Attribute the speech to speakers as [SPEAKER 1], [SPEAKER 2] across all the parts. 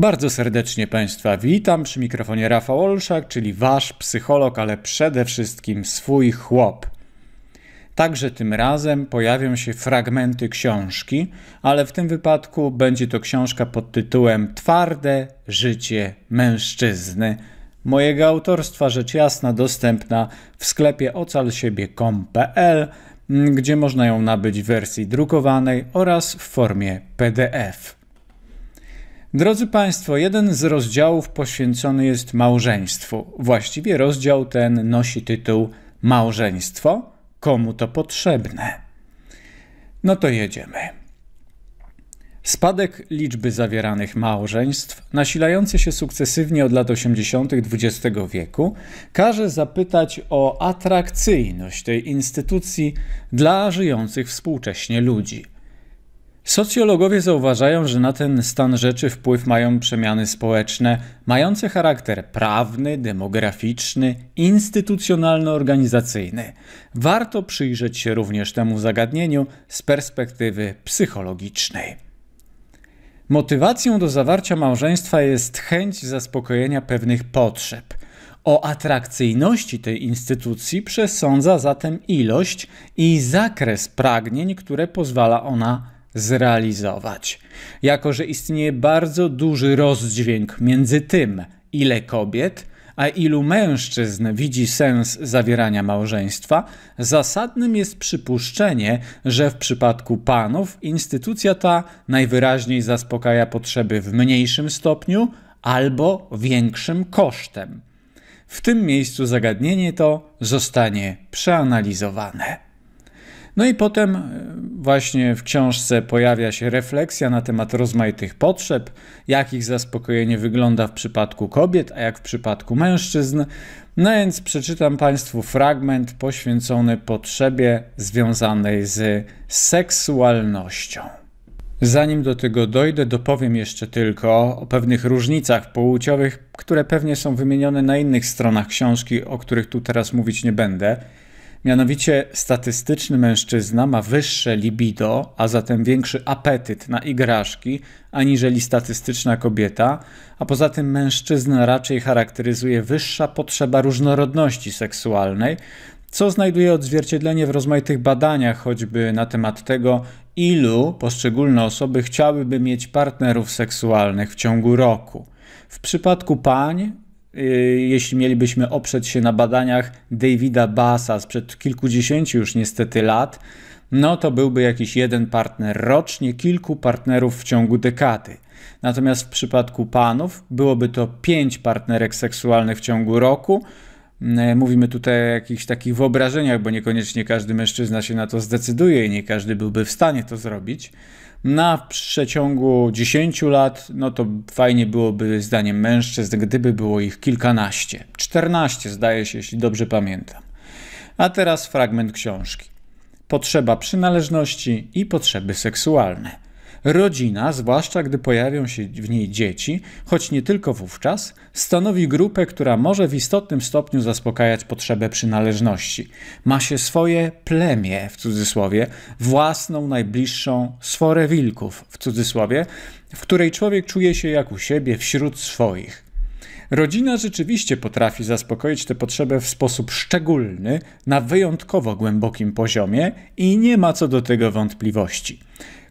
[SPEAKER 1] Bardzo serdecznie Państwa witam przy mikrofonie Rafał Olszak, czyli Wasz psycholog, ale przede wszystkim swój chłop. Także tym razem pojawią się fragmenty książki, ale w tym wypadku będzie to książka pod tytułem Twarde życie mężczyzny. Mojego autorstwa rzecz jasna dostępna w sklepie ocalsiebie.com.pl, gdzie można ją nabyć w wersji drukowanej oraz w formie PDF. Drodzy Państwo, jeden z rozdziałów poświęcony jest małżeństwu. Właściwie rozdział ten nosi tytuł Małżeństwo komu to potrzebne. No to jedziemy. Spadek liczby zawieranych małżeństw, nasilający się sukcesywnie od lat 80. XX wieku, każe zapytać o atrakcyjność tej instytucji dla żyjących współcześnie ludzi – Socjologowie zauważają, że na ten stan rzeczy wpływ mają przemiany społeczne mające charakter prawny, demograficzny, instytucjonalno-organizacyjny. Warto przyjrzeć się również temu zagadnieniu z perspektywy psychologicznej. Motywacją do zawarcia małżeństwa jest chęć zaspokojenia pewnych potrzeb. O atrakcyjności tej instytucji przesądza zatem ilość i zakres pragnień, które pozwala ona zrealizować. Jako, że istnieje bardzo duży rozdźwięk między tym, ile kobiet, a ilu mężczyzn widzi sens zawierania małżeństwa, zasadnym jest przypuszczenie, że w przypadku panów instytucja ta najwyraźniej zaspokaja potrzeby w mniejszym stopniu albo większym kosztem. W tym miejscu zagadnienie to zostanie przeanalizowane. No i potem e, właśnie w książce pojawia się refleksja na temat rozmaitych potrzeb, jak ich zaspokojenie wygląda w przypadku kobiet, a jak w przypadku mężczyzn. No więc przeczytam Państwu fragment poświęcony potrzebie związanej z seksualnością. Zanim do tego dojdę, dopowiem jeszcze tylko o pewnych różnicach płciowych, które pewnie są wymienione na innych stronach książki, o których tu teraz mówić nie będę. Mianowicie statystyczny mężczyzna ma wyższe libido, a zatem większy apetyt na igraszki, aniżeli statystyczna kobieta, a poza tym mężczyzna raczej charakteryzuje wyższa potrzeba różnorodności seksualnej, co znajduje odzwierciedlenie w rozmaitych badaniach, choćby na temat tego, ilu poszczególne osoby chciałyby mieć partnerów seksualnych w ciągu roku. W przypadku pań Y, jeśli mielibyśmy oprzeć się na badaniach Davida Bassa sprzed kilkudziesięciu już niestety lat, no to byłby jakiś jeden partner rocznie, kilku partnerów w ciągu dekady. Natomiast w przypadku panów byłoby to pięć partnerek seksualnych w ciągu roku. Y, mówimy tutaj o jakichś takich wyobrażeniach, bo niekoniecznie każdy mężczyzna się na to zdecyduje i nie każdy byłby w stanie to zrobić na przeciągu 10 lat, no to fajnie byłoby zdaniem mężczyzn, gdyby było ich kilkanaście. 14 zdaje się, jeśli dobrze pamiętam. A teraz fragment książki. Potrzeba przynależności i potrzeby seksualne. Rodzina, zwłaszcza gdy pojawią się w niej dzieci, choć nie tylko wówczas, stanowi grupę, która może w istotnym stopniu zaspokajać potrzebę przynależności. Ma się swoje plemię, w cudzysłowie, własną, najbliższą sforę wilków, w cudzysłowie, w której człowiek czuje się jak u siebie wśród swoich. Rodzina rzeczywiście potrafi zaspokoić tę potrzebę w sposób szczególny, na wyjątkowo głębokim poziomie i nie ma co do tego wątpliwości.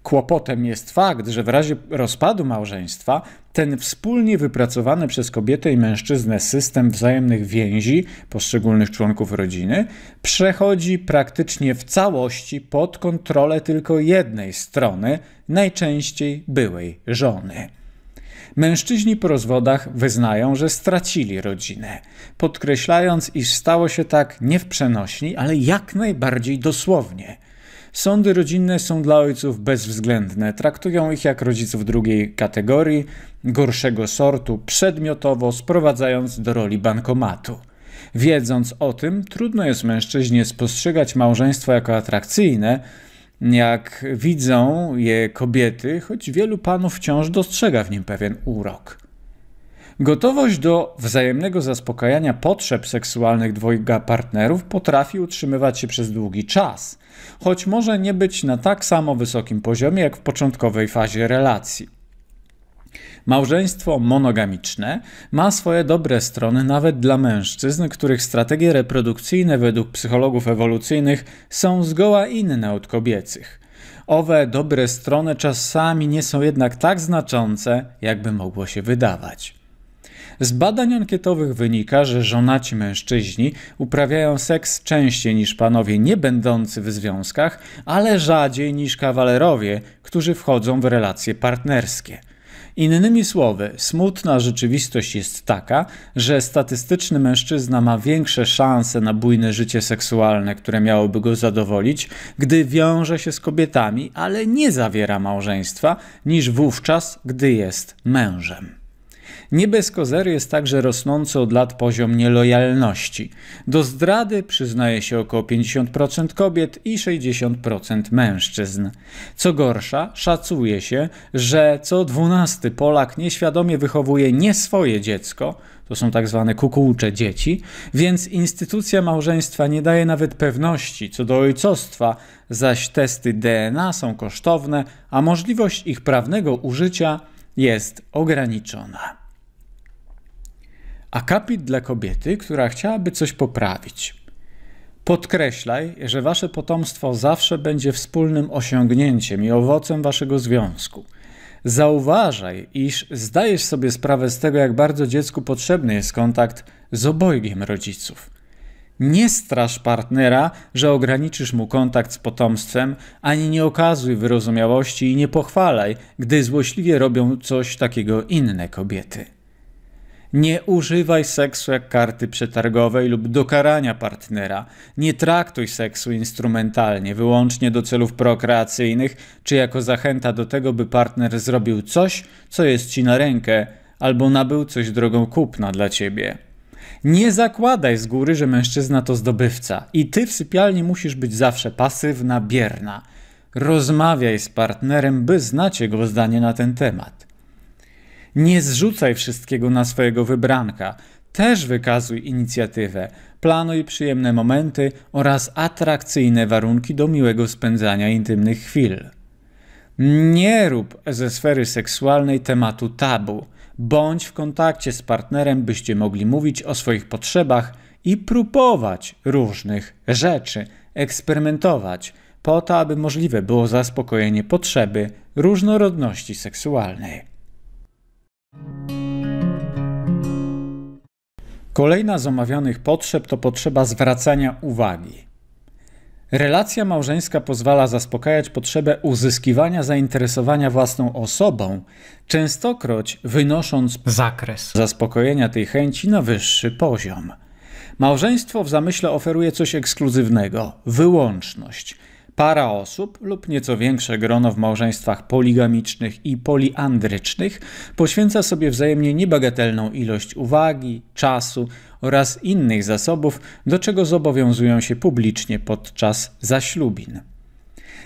[SPEAKER 1] Kłopotem jest fakt, że w razie rozpadu małżeństwa ten wspólnie wypracowany przez kobietę i mężczyznę system wzajemnych więzi poszczególnych członków rodziny przechodzi praktycznie w całości pod kontrolę tylko jednej strony, najczęściej byłej żony. Mężczyźni po rozwodach wyznają, że stracili rodzinę, podkreślając, iż stało się tak nie w przenośni, ale jak najbardziej dosłownie – Sądy rodzinne są dla ojców bezwzględne, traktują ich jak rodziców drugiej kategorii, gorszego sortu, przedmiotowo sprowadzając do roli bankomatu. Wiedząc o tym, trudno jest mężczyźnie spostrzegać małżeństwo jako atrakcyjne, jak widzą je kobiety, choć wielu panów wciąż dostrzega w nim pewien urok. Gotowość do wzajemnego zaspokajania potrzeb seksualnych dwojga partnerów potrafi utrzymywać się przez długi czas, choć może nie być na tak samo wysokim poziomie jak w początkowej fazie relacji. Małżeństwo monogamiczne ma swoje dobre strony nawet dla mężczyzn, których strategie reprodukcyjne według psychologów ewolucyjnych są zgoła inne od kobiecych. Owe dobre strony czasami nie są jednak tak znaczące, jakby mogło się wydawać. Z badań ankietowych wynika, że żonaci mężczyźni uprawiają seks częściej niż panowie nie będący w związkach, ale rzadziej niż kawalerowie, którzy wchodzą w relacje partnerskie. Innymi słowy, smutna rzeczywistość jest taka, że statystyczny mężczyzna ma większe szanse na bujne życie seksualne, które miałoby go zadowolić, gdy wiąże się z kobietami, ale nie zawiera małżeństwa, niż wówczas, gdy jest mężem. Nie bez kozery jest także rosnący od lat poziom nielojalności. Do zdrady przyznaje się około 50% kobiet i 60% mężczyzn. Co gorsza, szacuje się, że co 12 Polak nieświadomie wychowuje nie swoje dziecko, to są tak zwane kukułcze dzieci, więc instytucja małżeństwa nie daje nawet pewności co do ojcostwa, zaś testy DNA są kosztowne, a możliwość ich prawnego użycia jest ograniczona. Akapit dla kobiety, która chciałaby coś poprawić. Podkreślaj, że wasze potomstwo zawsze będzie wspólnym osiągnięciem i owocem waszego związku. Zauważaj, iż zdajesz sobie sprawę z tego, jak bardzo dziecku potrzebny jest kontakt z obojgiem rodziców. Nie strasz partnera, że ograniczysz mu kontakt z potomstwem, ani nie okazuj wyrozumiałości i nie pochwalaj, gdy złośliwie robią coś takiego inne kobiety. Nie używaj seksu jak karty przetargowej lub do karania partnera. Nie traktuj seksu instrumentalnie, wyłącznie do celów prokreacyjnych, czy jako zachęta do tego, by partner zrobił coś, co jest ci na rękę, albo nabył coś drogą kupna dla ciebie. Nie zakładaj z góry, że mężczyzna to zdobywca i ty w sypialni musisz być zawsze pasywna, bierna. Rozmawiaj z partnerem, by znać jego zdanie na ten temat. Nie zrzucaj wszystkiego na swojego wybranka. Też wykazuj inicjatywę, planuj przyjemne momenty oraz atrakcyjne warunki do miłego spędzania intymnych chwil. Nie rób ze sfery seksualnej tematu tabu. Bądź w kontakcie z partnerem, byście mogli mówić o swoich potrzebach i próbować różnych rzeczy, eksperymentować, po to, aby możliwe było zaspokojenie potrzeby różnorodności seksualnej. Kolejna z omawianych potrzeb to potrzeba zwracania uwagi. Relacja małżeńska pozwala zaspokajać potrzebę uzyskiwania zainteresowania własną osobą, częstokroć wynosząc zakres zaspokojenia tej chęci na wyższy poziom. Małżeństwo w zamyśle oferuje coś ekskluzywnego wyłączność para osób lub nieco większe grono w małżeństwach poligamicznych i poliandrycznych poświęca sobie wzajemnie niebagatelną ilość uwagi, czasu oraz innych zasobów, do czego zobowiązują się publicznie podczas zaślubin.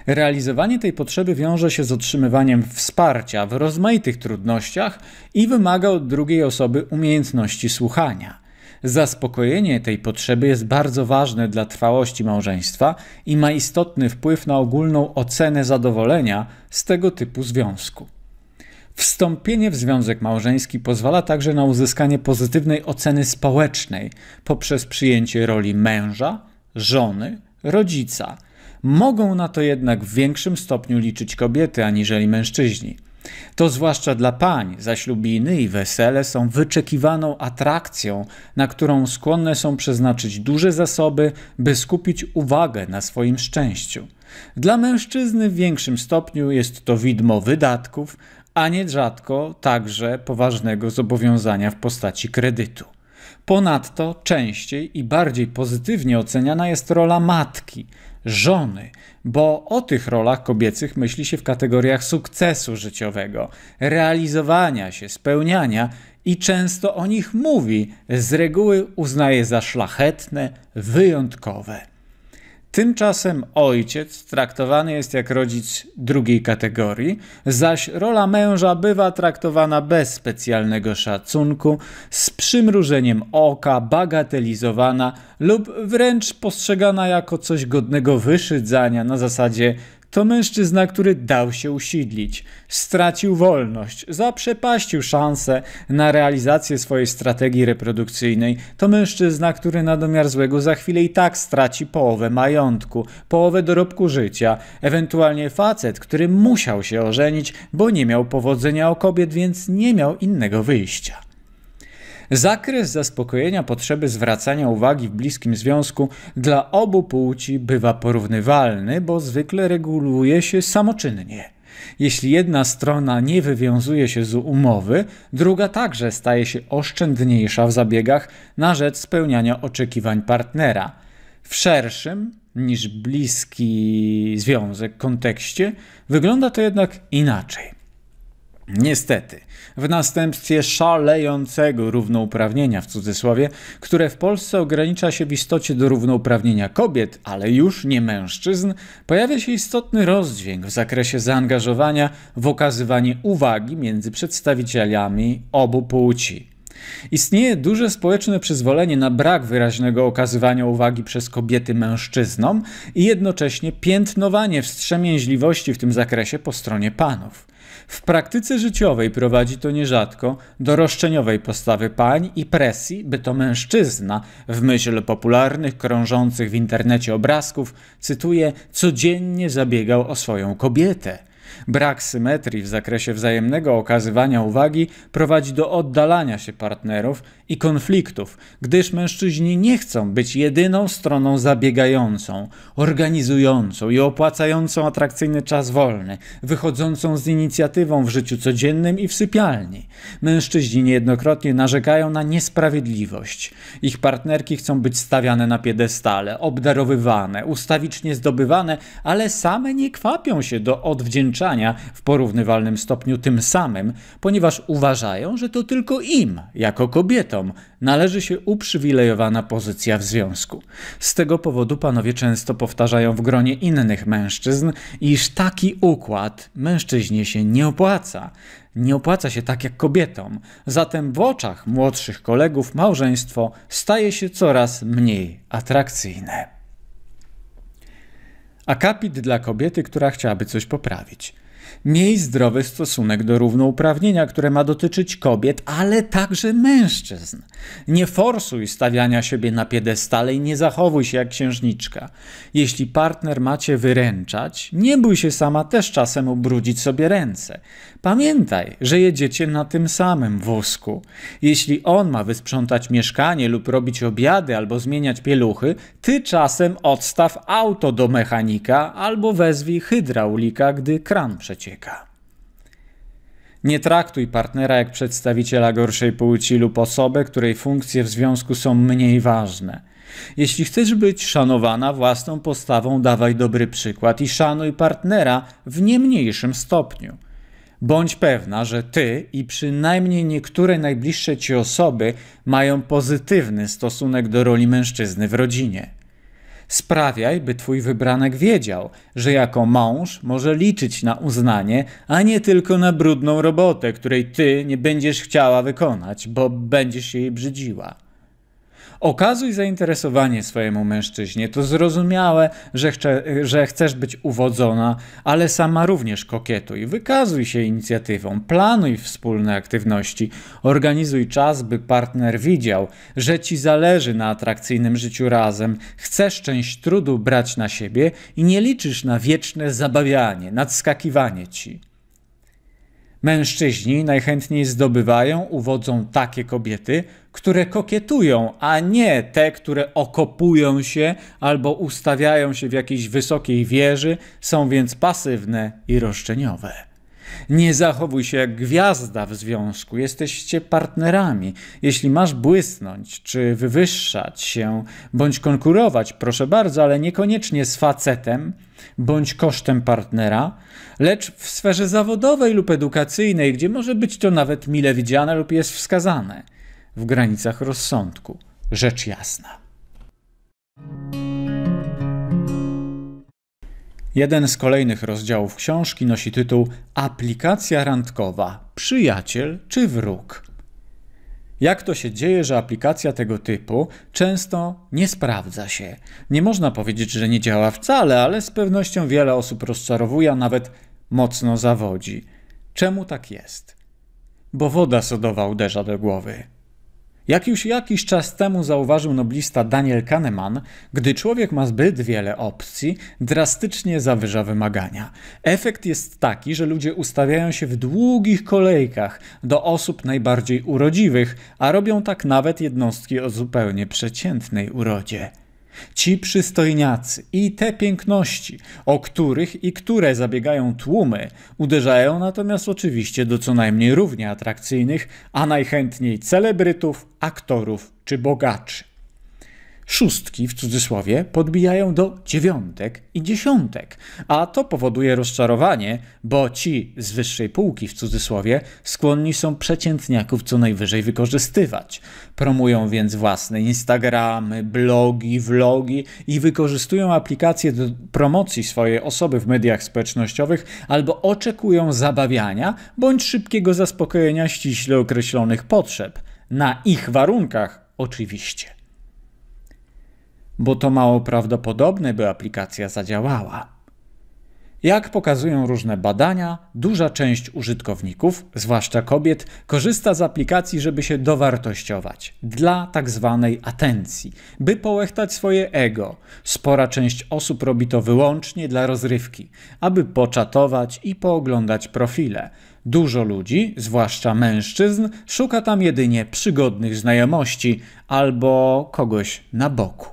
[SPEAKER 1] Realizowanie tej potrzeby wiąże się z otrzymywaniem wsparcia w rozmaitych trudnościach i wymaga od drugiej osoby umiejętności słuchania. Zaspokojenie tej potrzeby jest bardzo ważne dla trwałości małżeństwa i ma istotny wpływ na ogólną ocenę zadowolenia z tego typu związku. Wstąpienie w związek małżeński pozwala także na uzyskanie pozytywnej oceny społecznej poprzez przyjęcie roli męża, żony, rodzica. Mogą na to jednak w większym stopniu liczyć kobiety aniżeli mężczyźni. To zwłaszcza dla pań zaślubiny i wesele są wyczekiwaną atrakcją, na którą skłonne są przeznaczyć duże zasoby, by skupić uwagę na swoim szczęściu. Dla mężczyzny w większym stopniu jest to widmo wydatków, a nie także poważnego zobowiązania w postaci kredytu. Ponadto częściej i bardziej pozytywnie oceniana jest rola matki, żony, bo o tych rolach kobiecych myśli się w kategoriach sukcesu życiowego, realizowania się, spełniania i często o nich mówi, z reguły uznaje za szlachetne, wyjątkowe. Tymczasem ojciec traktowany jest jak rodzic drugiej kategorii, zaś rola męża bywa traktowana bez specjalnego szacunku, z przymrużeniem oka, bagatelizowana lub wręcz postrzegana jako coś godnego wyszydzania na zasadzie to mężczyzna, który dał się usidlić, stracił wolność, zaprzepaścił szansę na realizację swojej strategii reprodukcyjnej. To mężczyzna, który na domiar złego za chwilę i tak straci połowę majątku, połowę dorobku życia, ewentualnie facet, który musiał się ożenić, bo nie miał powodzenia o kobiet, więc nie miał innego wyjścia. Zakres zaspokojenia potrzeby zwracania uwagi w bliskim związku dla obu płci bywa porównywalny, bo zwykle reguluje się samoczynnie. Jeśli jedna strona nie wywiązuje się z umowy, druga także staje się oszczędniejsza w zabiegach na rzecz spełniania oczekiwań partnera. W szerszym niż bliski związek kontekście wygląda to jednak inaczej. Niestety, w następstwie szalejącego równouprawnienia w cudzysłowie, które w Polsce ogranicza się w istocie do równouprawnienia kobiet, ale już nie mężczyzn, pojawia się istotny rozdźwięk w zakresie zaangażowania w okazywanie uwagi między przedstawicielami obu płci. Istnieje duże społeczne przyzwolenie na brak wyraźnego okazywania uwagi przez kobiety mężczyznom i jednocześnie piętnowanie wstrzemięźliwości w tym zakresie po stronie panów. W praktyce życiowej prowadzi to nierzadko do roszczeniowej postawy pań i presji, by to mężczyzna, w myśl popularnych, krążących w internecie obrazków, cytuję, codziennie zabiegał o swoją kobietę. Brak symetrii w zakresie wzajemnego okazywania uwagi prowadzi do oddalania się partnerów i konfliktów, gdyż mężczyźni nie chcą być jedyną stroną zabiegającą, organizującą i opłacającą atrakcyjny czas wolny, wychodzącą z inicjatywą w życiu codziennym i w sypialni. Mężczyźni niejednokrotnie narzekają na niesprawiedliwość. Ich partnerki chcą być stawiane na piedestale, obdarowywane, ustawicznie zdobywane, ale same nie kwapią się do odwdzięczania w porównywalnym stopniu tym samym, ponieważ uważają, że to tylko im, jako kobietom, należy się uprzywilejowana pozycja w związku. Z tego powodu panowie często powtarzają w gronie innych mężczyzn, iż taki układ mężczyźnie się nie opłaca. Nie opłaca się tak jak kobietom, zatem w oczach młodszych kolegów małżeństwo staje się coraz mniej atrakcyjne. Akapit dla kobiety, która chciałaby coś poprawić. Miej zdrowy stosunek do równouprawnienia, które ma dotyczyć kobiet, ale także mężczyzn. Nie forsuj stawiania siebie na piedestale i nie zachowuj się jak księżniczka. Jeśli partner macie wyręczać, nie bój się sama też czasem ubrudzić sobie ręce. Pamiętaj, że jedziecie na tym samym wózku. Jeśli on ma wysprzątać mieszkanie lub robić obiady albo zmieniać pieluchy, ty czasem odstaw auto do mechanika albo wezwij hydraulika, gdy kran przecież. Nie traktuj partnera jak przedstawiciela gorszej płci lub osoby, której funkcje w związku są mniej ważne. Jeśli chcesz być szanowana własną postawą, dawaj dobry przykład i szanuj partnera w nie mniejszym stopniu. Bądź pewna, że ty i przynajmniej niektóre najbliższe ci osoby mają pozytywny stosunek do roli mężczyzny w rodzinie. Sprawiaj, by twój wybranek wiedział, że jako mąż może liczyć na uznanie, a nie tylko na brudną robotę, której ty nie będziesz chciała wykonać, bo będziesz jej brzydziła. Okazuj zainteresowanie swojemu mężczyźnie. To zrozumiałe, że, chce, że chcesz być uwodzona, ale sama również kokietuj. Wykazuj się inicjatywą, planuj wspólne aktywności, organizuj czas, by partner widział, że ci zależy na atrakcyjnym życiu razem, chcesz część trudu brać na siebie i nie liczysz na wieczne zabawianie, nadskakiwanie ci. Mężczyźni najchętniej zdobywają, uwodzą takie kobiety, które kokietują, a nie te, które okopują się albo ustawiają się w jakiejś wysokiej wieży, są więc pasywne i roszczeniowe. Nie zachowuj się jak gwiazda w związku, jesteście partnerami. Jeśli masz błysnąć czy wywyższać się bądź konkurować, proszę bardzo, ale niekoniecznie z facetem bądź kosztem partnera, lecz w sferze zawodowej lub edukacyjnej, gdzie może być to nawet mile widziane lub jest wskazane w granicach rozsądku. Rzecz jasna. Jeden z kolejnych rozdziałów książki nosi tytuł Aplikacja randkowa przyjaciel czy wróg. Jak to się dzieje, że aplikacja tego typu często nie sprawdza się? Nie można powiedzieć, że nie działa wcale, ale z pewnością wiele osób rozczarowuje, a nawet mocno zawodzi. Czemu tak jest? Bo woda sodowa uderza do głowy. Jak już jakiś czas temu zauważył noblista Daniel Kahneman, gdy człowiek ma zbyt wiele opcji, drastycznie zawyża wymagania. Efekt jest taki, że ludzie ustawiają się w długich kolejkach do osób najbardziej urodziwych, a robią tak nawet jednostki o zupełnie przeciętnej urodzie. Ci przystojniacy i te piękności, o których i które zabiegają tłumy, uderzają natomiast oczywiście do co najmniej równie atrakcyjnych, a najchętniej celebrytów, aktorów czy bogaczy szóstki w cudzysłowie podbijają do dziewiątek i dziesiątek, a to powoduje rozczarowanie, bo ci z wyższej półki w cudzysłowie skłonni są przeciętniaków co najwyżej wykorzystywać. Promują więc własne Instagramy, blogi, vlogi i wykorzystują aplikacje do promocji swojej osoby w mediach społecznościowych albo oczekują zabawiania bądź szybkiego zaspokojenia ściśle określonych potrzeb. Na ich warunkach oczywiście bo to mało prawdopodobne, by aplikacja zadziałała. Jak pokazują różne badania, duża część użytkowników, zwłaszcza kobiet, korzysta z aplikacji, żeby się dowartościować, dla tak zwanej atencji, by połechtać swoje ego. Spora część osób robi to wyłącznie dla rozrywki, aby poczatować i pooglądać profile. Dużo ludzi, zwłaszcza mężczyzn, szuka tam jedynie przygodnych znajomości albo kogoś na boku.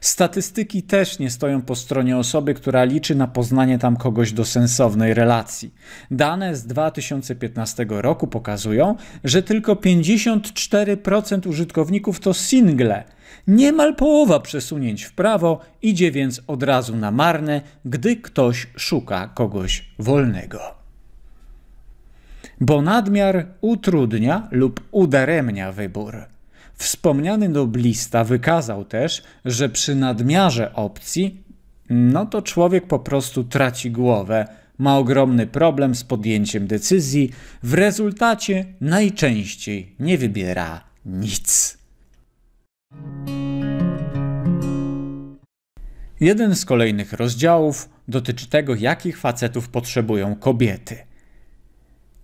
[SPEAKER 1] Statystyki też nie stoją po stronie osoby, która liczy na poznanie tam kogoś do sensownej relacji. Dane z 2015 roku pokazują, że tylko 54% użytkowników to single. Niemal połowa przesunięć w prawo idzie więc od razu na marne, gdy ktoś szuka kogoś wolnego. Bo nadmiar utrudnia lub udaremnia wybór. Wspomniany noblista wykazał też, że przy nadmiarze opcji, no to człowiek po prostu traci głowę, ma ogromny problem z podjęciem decyzji, w rezultacie najczęściej nie wybiera nic. Jeden z kolejnych rozdziałów dotyczy tego, jakich facetów potrzebują kobiety.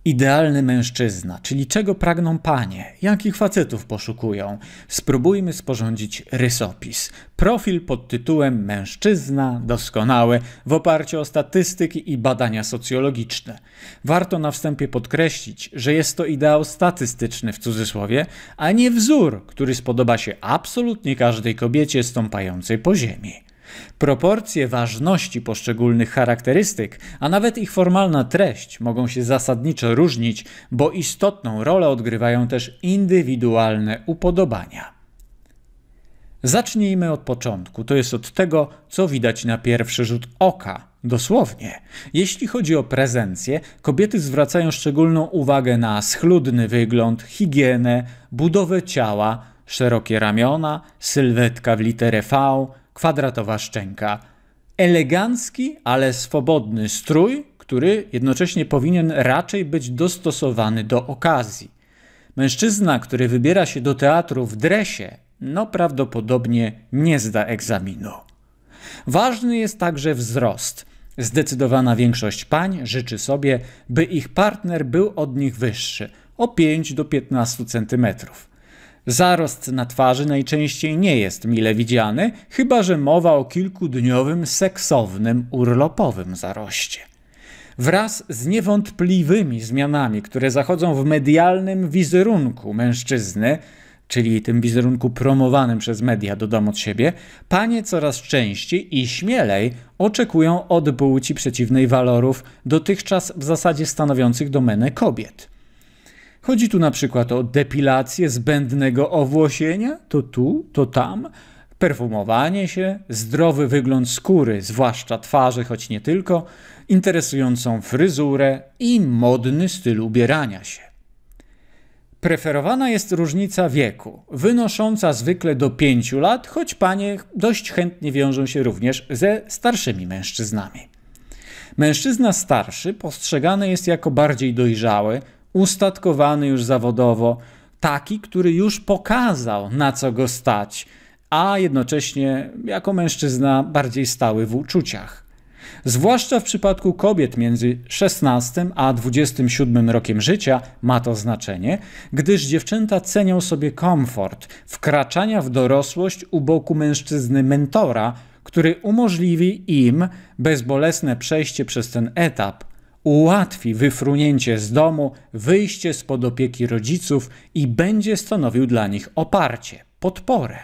[SPEAKER 1] Idealny mężczyzna, czyli czego pragną panie, jakich facetów poszukują. Spróbujmy sporządzić rysopis. Profil pod tytułem Mężczyzna doskonały w oparciu o statystyki i badania socjologiczne. Warto na wstępie podkreślić, że jest to ideał statystyczny w cudzysłowie, a nie wzór, który spodoba się absolutnie każdej kobiecie stąpającej po ziemi. Proporcje ważności poszczególnych charakterystyk, a nawet ich formalna treść mogą się zasadniczo różnić, bo istotną rolę odgrywają też indywidualne upodobania. Zacznijmy od początku, to jest od tego, co widać na pierwszy rzut oka. Dosłownie. Jeśli chodzi o prezencję, kobiety zwracają szczególną uwagę na schludny wygląd, higienę, budowę ciała, szerokie ramiona, sylwetka w literę V, kwadratowa szczęka. Elegancki, ale swobodny strój, który jednocześnie powinien raczej być dostosowany do okazji. Mężczyzna, który wybiera się do teatru w dresie, no prawdopodobnie nie zda egzaminu. Ważny jest także wzrost. Zdecydowana większość pań życzy sobie, by ich partner był od nich wyższy o 5 do 15 centymetrów. Zarost na twarzy najczęściej nie jest mile widziany, chyba że mowa o kilkudniowym seksownym urlopowym zaroście. Wraz z niewątpliwymi zmianami, które zachodzą w medialnym wizerunku mężczyzny, czyli tym wizerunku promowanym przez media, do domu od siebie, panie coraz częściej i śmielej oczekują od płci przeciwnej walorów, dotychczas w zasadzie stanowiących domenę kobiet. Chodzi tu na przykład o depilację zbędnego owłosienia, to tu, to tam, perfumowanie się, zdrowy wygląd skóry, zwłaszcza twarzy, choć nie tylko, interesującą fryzurę i modny styl ubierania się. Preferowana jest różnica wieku, wynosząca zwykle do 5 lat, choć panie dość chętnie wiążą się również ze starszymi mężczyznami. Mężczyzna starszy postrzegany jest jako bardziej dojrzały, ustatkowany już zawodowo, taki, który już pokazał, na co go stać, a jednocześnie jako mężczyzna bardziej stały w uczuciach. Zwłaszcza w przypadku kobiet między 16 a 27 rokiem życia ma to znaczenie, gdyż dziewczęta cenią sobie komfort wkraczania w dorosłość u boku mężczyzny mentora, który umożliwi im bezbolesne przejście przez ten etap, ułatwi wyfrunięcie z domu, wyjście spod opieki rodziców i będzie stanowił dla nich oparcie, podporę.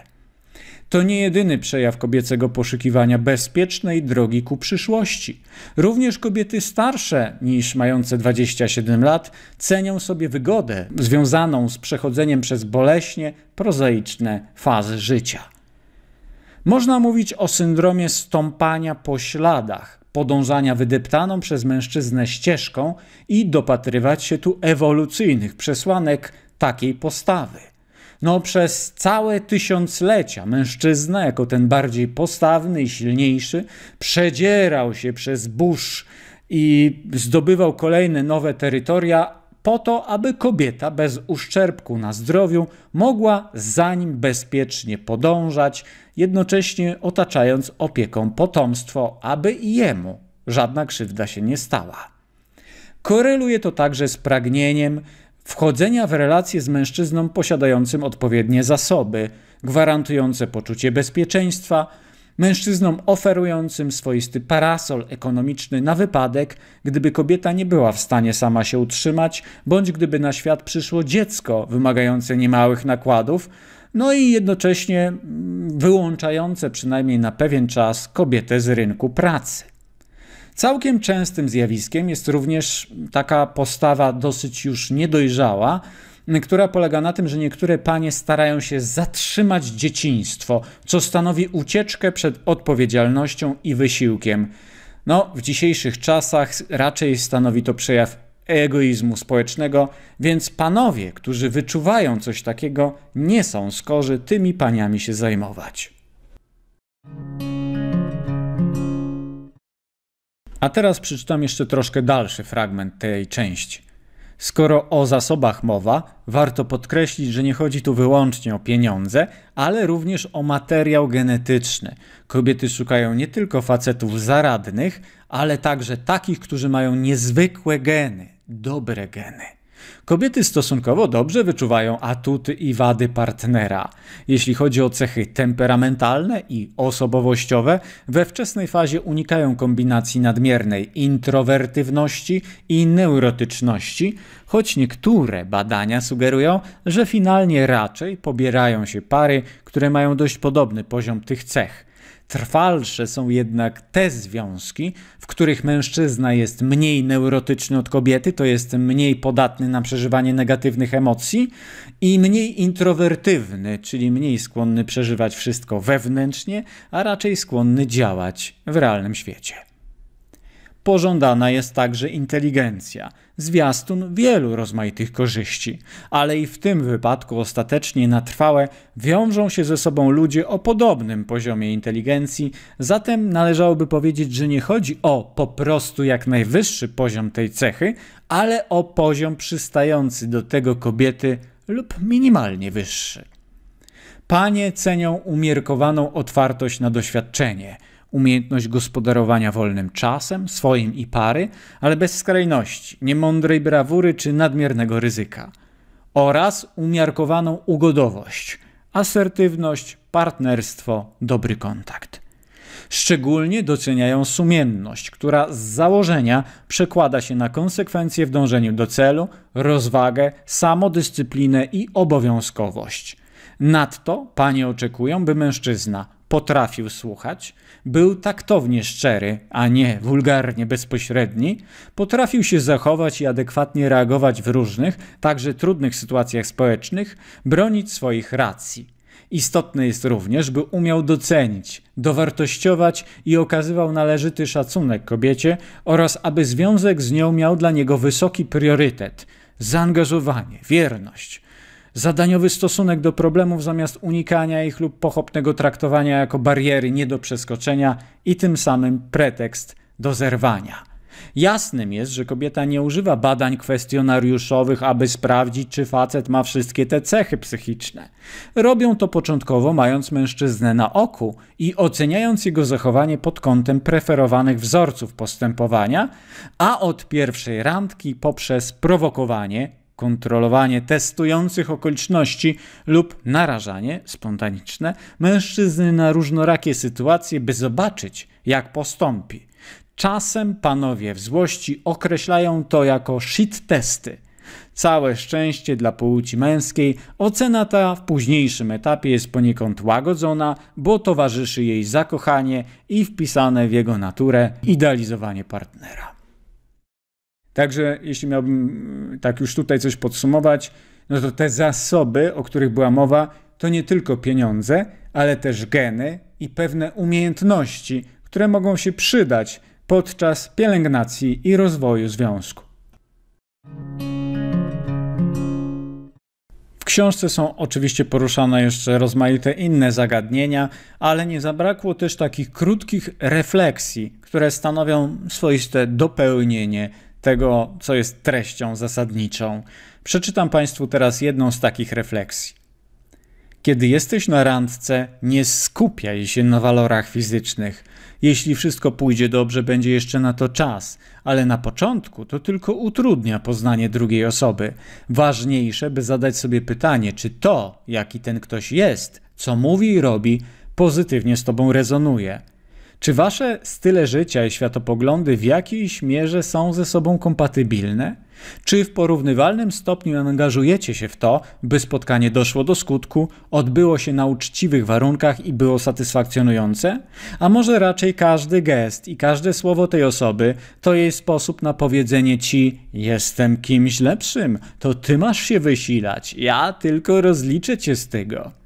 [SPEAKER 1] To nie jedyny przejaw kobiecego poszukiwania bezpiecznej drogi ku przyszłości. Również kobiety starsze niż mające 27 lat cenią sobie wygodę związaną z przechodzeniem przez boleśnie prozaiczne fazy życia. Można mówić o syndromie stąpania po śladach, podążania wydeptaną przez mężczyznę ścieżką i dopatrywać się tu ewolucyjnych przesłanek takiej postawy. No, przez całe tysiąclecia mężczyzna, jako ten bardziej postawny i silniejszy, przedzierał się przez burz i zdobywał kolejne nowe terytoria, po to, aby kobieta bez uszczerbku na zdrowiu mogła za nim bezpiecznie podążać, jednocześnie otaczając opieką potomstwo, aby i jemu żadna krzywda się nie stała. Koreluje to także z pragnieniem wchodzenia w relacje z mężczyzną posiadającym odpowiednie zasoby, gwarantujące poczucie bezpieczeństwa, mężczyznom oferującym swoisty parasol ekonomiczny na wypadek, gdyby kobieta nie była w stanie sama się utrzymać, bądź gdyby na świat przyszło dziecko wymagające niemałych nakładów, no i jednocześnie mm, wyłączające przynajmniej na pewien czas kobietę z rynku pracy. Całkiem częstym zjawiskiem jest również taka postawa dosyć już niedojrzała, która polega na tym, że niektóre panie starają się zatrzymać dzieciństwo, co stanowi ucieczkę przed odpowiedzialnością i wysiłkiem. No, w dzisiejszych czasach raczej stanowi to przejaw egoizmu społecznego, więc panowie, którzy wyczuwają coś takiego, nie są skorzy tymi paniami się zajmować. A teraz przeczytam jeszcze troszkę dalszy fragment tej części. Skoro o zasobach mowa, warto podkreślić, że nie chodzi tu wyłącznie o pieniądze, ale również o materiał genetyczny. Kobiety szukają nie tylko facetów zaradnych, ale także takich, którzy mają niezwykłe geny, dobre geny. Kobiety stosunkowo dobrze wyczuwają atuty i wady partnera. Jeśli chodzi o cechy temperamentalne i osobowościowe, we wczesnej fazie unikają kombinacji nadmiernej introwertywności i neurotyczności, choć niektóre badania sugerują, że finalnie raczej pobierają się pary, które mają dość podobny poziom tych cech Trwalsze są jednak te związki, w których mężczyzna jest mniej neurotyczny od kobiety, to jest mniej podatny na przeżywanie negatywnych emocji i mniej introwertywny, czyli mniej skłonny przeżywać wszystko wewnętrznie, a raczej skłonny działać w realnym świecie. Pożądana jest także inteligencja, zwiastun wielu rozmaitych korzyści, ale i w tym wypadku ostatecznie na trwałe wiążą się ze sobą ludzie o podobnym poziomie inteligencji, zatem należałoby powiedzieć, że nie chodzi o po prostu jak najwyższy poziom tej cechy, ale o poziom przystający do tego kobiety lub minimalnie wyższy. Panie cenią umiarkowaną otwartość na doświadczenie – umiejętność gospodarowania wolnym czasem, swoim i pary, ale bez skrajności, niemądrej brawury czy nadmiernego ryzyka. Oraz umiarkowaną ugodowość, asertywność, partnerstwo, dobry kontakt. Szczególnie doceniają sumienność, która z założenia przekłada się na konsekwencje w dążeniu do celu, rozwagę, samodyscyplinę i obowiązkowość. Nadto panie oczekują, by mężczyzna potrafił słuchać, był taktownie szczery, a nie wulgarnie bezpośredni, potrafił się zachować i adekwatnie reagować w różnych, także trudnych sytuacjach społecznych, bronić swoich racji. Istotne jest również, by umiał docenić, dowartościować i okazywał należyty szacunek kobiecie oraz aby związek z nią miał dla niego wysoki priorytet, zaangażowanie, wierność, zadaniowy stosunek do problemów zamiast unikania ich lub pochopnego traktowania jako bariery nie do przeskoczenia i tym samym pretekst do zerwania. Jasnym jest, że kobieta nie używa badań kwestionariuszowych, aby sprawdzić, czy facet ma wszystkie te cechy psychiczne. Robią to początkowo, mając mężczyznę na oku i oceniając jego zachowanie pod kątem preferowanych wzorców postępowania, a od pierwszej randki poprzez prowokowanie kontrolowanie testujących okoliczności lub narażanie spontaniczne mężczyzny na różnorakie sytuacje, by zobaczyć, jak postąpi. Czasem panowie w złości określają to jako shit testy. Całe szczęście dla płci męskiej, ocena ta w późniejszym etapie jest poniekąd łagodzona, bo towarzyszy jej zakochanie i wpisane w jego naturę idealizowanie partnera. Także jeśli miałbym mm, tak już tutaj coś podsumować, no to te zasoby, o których była mowa, to nie tylko pieniądze, ale też geny i pewne umiejętności, które mogą się przydać podczas pielęgnacji i rozwoju związku. W książce są oczywiście poruszane jeszcze rozmaite inne zagadnienia, ale nie zabrakło też takich krótkich refleksji, które stanowią swoiste dopełnienie tego, co jest treścią zasadniczą, przeczytam Państwu teraz jedną z takich refleksji. Kiedy jesteś na randce, nie skupiaj się na walorach fizycznych. Jeśli wszystko pójdzie dobrze, będzie jeszcze na to czas, ale na początku to tylko utrudnia poznanie drugiej osoby. Ważniejsze, by zadać sobie pytanie, czy to, jaki ten ktoś jest, co mówi i robi, pozytywnie z tobą rezonuje. Czy wasze style życia i światopoglądy w jakiejś mierze są ze sobą kompatybilne? Czy w porównywalnym stopniu angażujecie się w to, by spotkanie doszło do skutku, odbyło się na uczciwych warunkach i było satysfakcjonujące? A może raczej każdy gest i każde słowo tej osoby to jej sposób na powiedzenie ci: Jestem kimś lepszym, to ty masz się wysilać, ja tylko rozliczę cię z tego.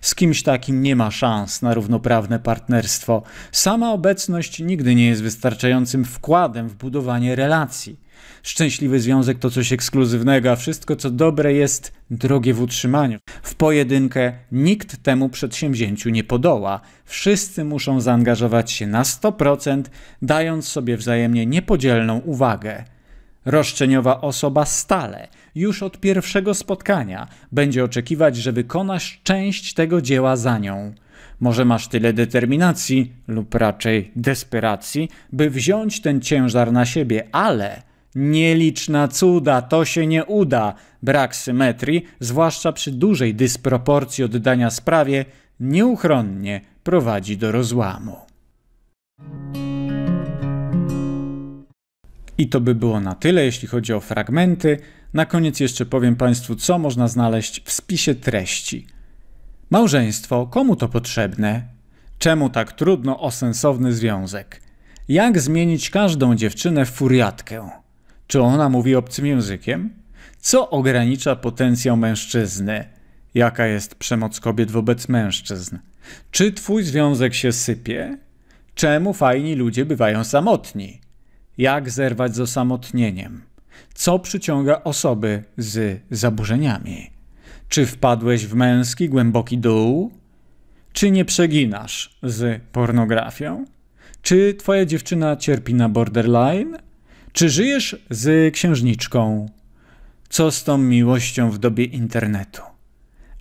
[SPEAKER 1] Z kimś takim nie ma szans na równoprawne partnerstwo. Sama obecność nigdy nie jest wystarczającym wkładem w budowanie relacji. Szczęśliwy związek to coś ekskluzywnego, a wszystko co dobre jest drogie w utrzymaniu. W pojedynkę nikt temu przedsięwzięciu nie podoła. Wszyscy muszą zaangażować się na 100%, dając sobie wzajemnie niepodzielną uwagę. Roszczeniowa osoba stale, już od pierwszego spotkania, będzie oczekiwać, że wykonasz część tego dzieła za nią. Może masz tyle determinacji, lub raczej desperacji, by wziąć ten ciężar na siebie, ale nieliczna cuda, to się nie uda. Brak symetrii, zwłaszcza przy dużej dysproporcji oddania sprawie, nieuchronnie prowadzi do rozłamu. I to by było na tyle, jeśli chodzi o fragmenty. Na koniec jeszcze powiem Państwu, co można znaleźć w spisie treści. Małżeństwo, komu to potrzebne? Czemu tak trudno o sensowny związek? Jak zmienić każdą dziewczynę w furiatkę? Czy ona mówi obcym językiem? Co ogranicza potencjał mężczyzny? Jaka jest przemoc kobiet wobec mężczyzn? Czy twój związek się sypie? Czemu fajni ludzie bywają samotni? Jak zerwać z osamotnieniem? Co przyciąga osoby z zaburzeniami? Czy wpadłeś w męski, głęboki dół? Czy nie przeginasz z pornografią? Czy twoja dziewczyna cierpi na borderline? Czy żyjesz z księżniczką? Co z tą miłością w dobie internetu?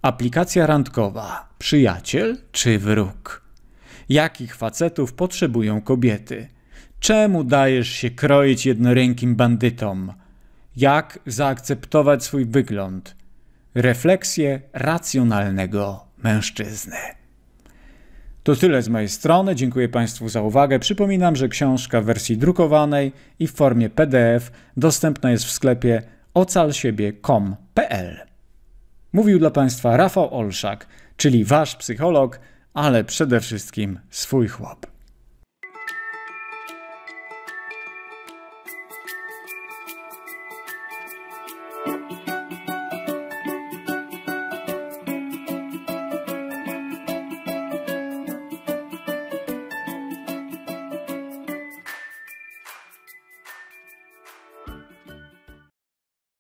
[SPEAKER 1] Aplikacja randkowa, przyjaciel czy wróg? Jakich facetów potrzebują kobiety? Czemu dajesz się kroić jednorękim bandytom? Jak zaakceptować swój wygląd? Refleksje racjonalnego mężczyzny. To tyle z mojej strony. Dziękuję Państwu za uwagę. Przypominam, że książka w wersji drukowanej i w formie PDF dostępna jest w sklepie ocalsiebie.com.pl. Mówił dla Państwa Rafał Olszak, czyli Wasz psycholog, ale przede wszystkim swój chłop.